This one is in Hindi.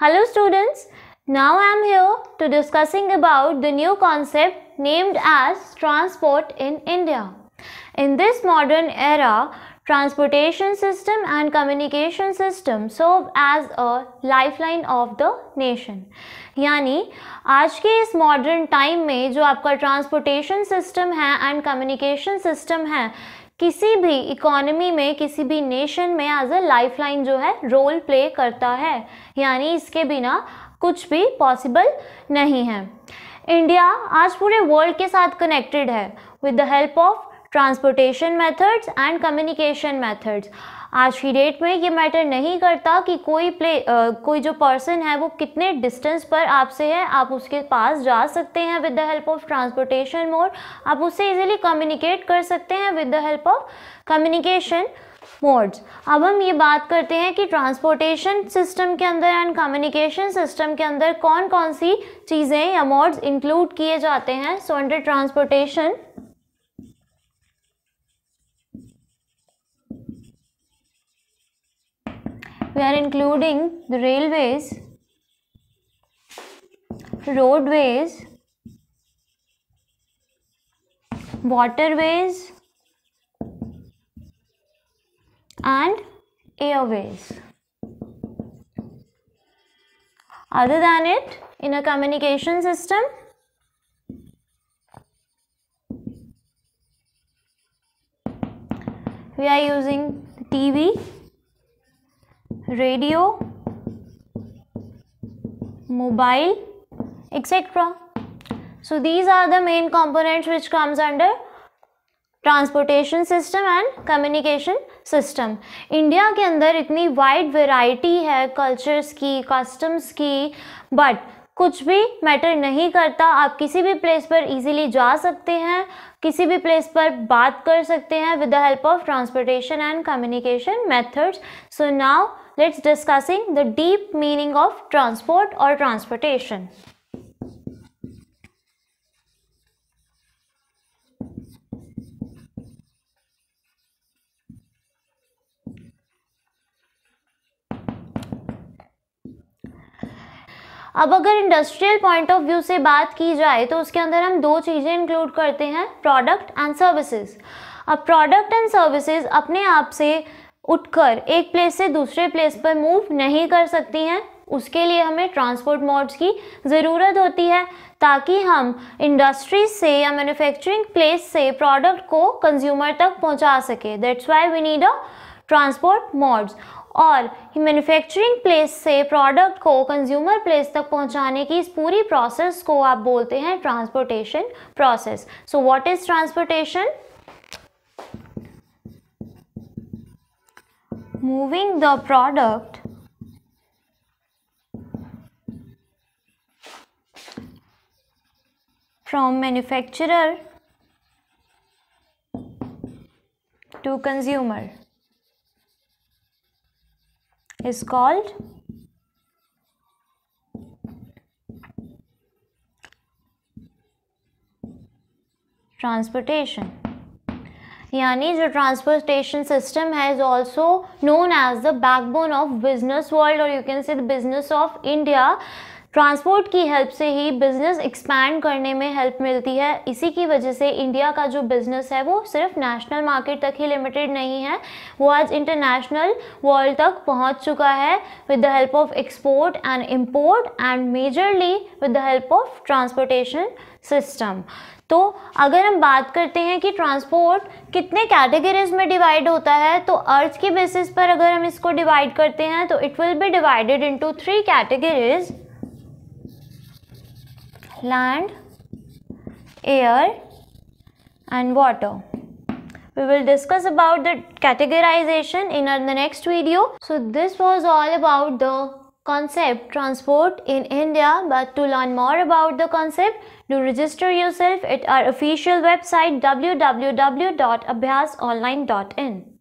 Hello students, now I am here to discussing about the new concept named as transport in India. In this modern era, transportation system and communication system serve as a lifeline of the nation यानी आज के इस मॉडर्न टाइम में जो आपका ट्रांसपोर्टेशन सिस्टम है एंड कम्युनिकेशन सिस्टम है किसी भी इकोनॉमी में किसी भी नेशन में एज अ लाइन जो है रोल प्ले करता है यानी इसके बिना कुछ भी पॉसिबल नहीं है इंडिया आज पूरे वर्ल्ड के साथ कनेक्टेड है with the help of transportation methods and communication methods आज की डेट में ये मैटर नहीं करता कि कोई प्ले आ, कोई जो पर्सन है वो कितने डिस्टेंस पर आपसे है आप उसके पास जा सकते हैं with the help of transportation mode आप उससे इजीली कम्युनिकेट कर सकते हैं with the help of communication modes अब हम ये बात करते हैं कि ट्रांसपोर्टेशन सिस्टम के अंदर एंड कम्युनिकेशन सिस्टम के अंदर कौन कौन सी चीज़ें या मोड्स इंक्लूड किए जाते हैं so under transportation we are including the railways, roadways, waterways and airways. Other than it, in a communication system, we are using TV, radio mobile etcetera so these are the main components which comes under transportation system and communication system India के अंदर इतनी वाइड वेराइटी है कल्चर्स की कस्टम्स की बट कुछ भी मैटर नहीं करता आप किसी भी प्लेस पर इजीली जा सकते हैं किसी भी प्लेस पर बात कर सकते हैं with the help of transportation and communication methods so now let's discussing the deep meaning of transport or transportation. अब अगर इंडस्ट्रियल पॉइंट ऑफ व्यू से बात की जाए तो उसके अंदर हम दो चीज़ें इंक्लूड करते हैं प्रोडक्ट एंड सर्विसेज अब प्रोडक्ट एंड सर्विसेज अपने आप से उठकर एक प्लेस से दूसरे प्लेस पर मूव नहीं कर सकती हैं उसके लिए हमें ट्रांसपोर्ट मोड्स की ज़रूरत होती है ताकि हम इंडस्ट्री से या मैन्युफैक्चरिंग प्लेस से प्रोडक्ट को कंज्यूमर तक पहुंचा सके that's why we need a transport modes और मैन्युफैक्चरिंग प्लेस से प्रोडक्ट को कंज्यूमर प्लेस तक पहुंचाने की इस पूरी प्रोसेस को आप बोलते हैं transportation process so what is transportation moving the product from manufacturer to consumer is called transportation. यानी जो ट्रांसपोर्टेशन सिस्टम है is also known as the backbone of business world और you can say the business of India transport की हेल्प से ही बिज़नेस एक्सपैंड करने में हेल्प मिलती है इसी की वजह से इंडिया का जो बिज़नेस है वो सिर्फ नेशनल मार्केट तक ही लिमिटेड नहीं है वो आज इंटरनेशनल वर्ल्ड तक पहुंच चुका है with the help of export and import and majorly with the help of transportation system तो अगर हम बात करते हैं कि ट्रांसपोर्ट कितने कैटेगरीज में डिवाइड होता है तो अर्थ के बेसिस पर अगर हम इसको डिवाइड करते हैं तो it will be divided into three categories land, air and water. We will discuss about the categorization in the next video. So this was all about the concept transport in India but to learn more about the concept do register yourself at our official website www.abhyasonline.in.